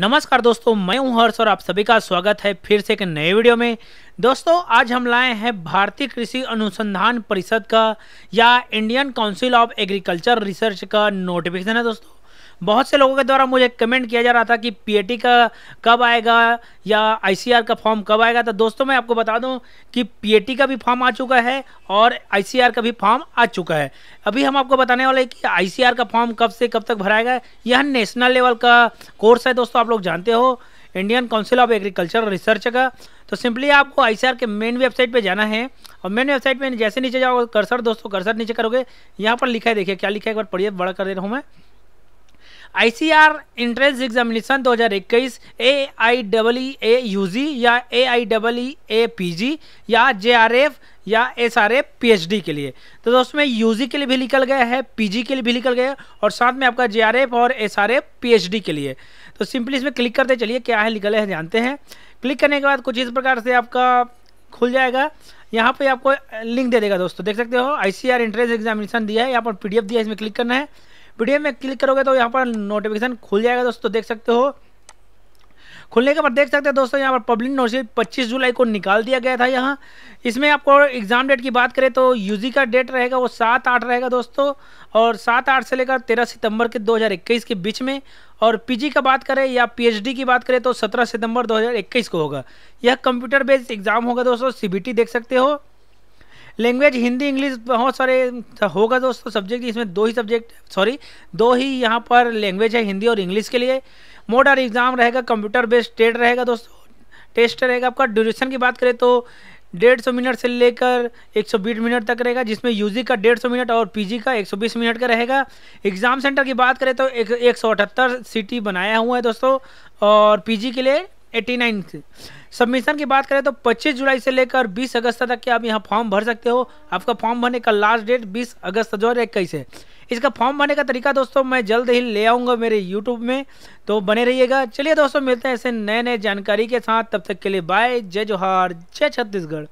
नमस्कार दोस्तों मैं हूं हर्ष और आप सभी का स्वागत है फिर से एक नए वीडियो में दोस्तों आज हम लाए हैं भारतीय कृषि अनुसंधान परिषद का या Indian council of agriculture research का नोटिफिकेशन है दोस्तों बहुत से लोगों के द्वारा मुझे कमेंट किया जा रहा था कि पी का कब आएगा या आई का फॉर्म कब आएगा तो दोस्तों मैं आपको बता दूं कि पी का भी फॉर्म आ चुका है और आई का भी फॉर्म आ चुका है अभी हम आपको बताने वाले हैं कि आई का फॉर्म कब से कब तक भराएगा यह नेशनल लेवल का कोर्स है दोस्तों आप लोग जानते हो Indian council of agriculture research का तो सिंपली आपको आई के मेन वेबसाइट पे जाना है और मेन वेबसाइट पे जैसे नीचे जाओगे कर्सर दोस्तों कर्सर नीचे करोगे यहाँ पर लिखा है देखिए क्या लिखा है एक बार पढ़िए बड़ा कर दे रहा हूँ मैं ICR entrance examination 2021 A I double E A U G या A I double E A P G या जे आर एफ या S R F P H D के लिए तो दोस्तों में यू जी के लिए भी निकल गया है पी जी के लिए भी निकल गया और साथ में आपका जे आर एफ और S R F P H D के लिए तो सिंपली इसमें क्लिक करते चलिए क्या है निकले हैं जानते हैं क्लिक करने के बाद कुछ इस प्रकार से आपका खुल जाएगा यहाँ पे आपको लिंक दे देगा दोस्तों देख सकते हो I C R entrance examination दिया है यहाँ पर पी डी एफ दिया है इसमें क्लिक करना है वीडियो में क्लिक करोगे तो यहाँ पर नोटिफिकेशन खुल जाएगा दोस्तों देख सकते हो खुलने के बाद देख सकते हैं दोस्तों यहाँ पर पब्लिक नोटिस पच्चीस जुलाई को निकाल दिया गया था यहाँ इसमें आपको एग्ज़ाम डेट की बात करें तो यूजी का डेट रहेगा वो सात आठ रहेगा दोस्तों और सात आठ से लेकर तेरह सितंबर के 2021 के बीच में और पीजी का बात करें या पीएचडी की बात करें तो सत्रह सितंबर 2021 को होगा यह कंप्यूटर बेस्ड एग्ज़ाम होगा दोस्तों सी देख सकते हो लैंग्वेज हिंदी इंग्लिश बहुत सारे होगा दोस्तों सब्जेक्ट इसमें दो ही सब्जेक्ट सॉरी दो ही यहाँ पर लैंग्वेज है हिंदी और इंग्लिश के लिए मोड और एग्ज़ाम रहेगा कंप्यूटर बेस्ड टेट रहेगा दोस्तों टेस्ट रहेगा आपका ड्यूरेशन की बात करें तो डेढ़ सौ मिनट से लेकर एक सौ बीस मिनट तक रहेगा जिसमें यूजी का डेढ़ सौ मिनट और पीजी का एक सौ बीस मिनट का रहेगा एग्ज़ाम सेंटर की बात करें तो एक सौ अठहत्तर सीटी बनाया हुआ है दोस्तों और पीजी के लिए 89 थी सबमिशन की बात करें तो 25 जुलाई से लेकर 20 अगस्त तक के आप यहाँ फॉर्म भर सकते हो आपका फॉर्म भरने का लास्ट डेट 20 अगस्त दो है इसका फॉर्म भरने का तरीका दोस्तों मैं जल्द ही ले आऊँगा मेरे यूट्यूब में तो बने रहिएगा चलिए दोस्तों मिलते हैं ऐसे नए नए जानकारी के साथ तब तक के लिए बाय जय जोहार जय छत्तीसगढ़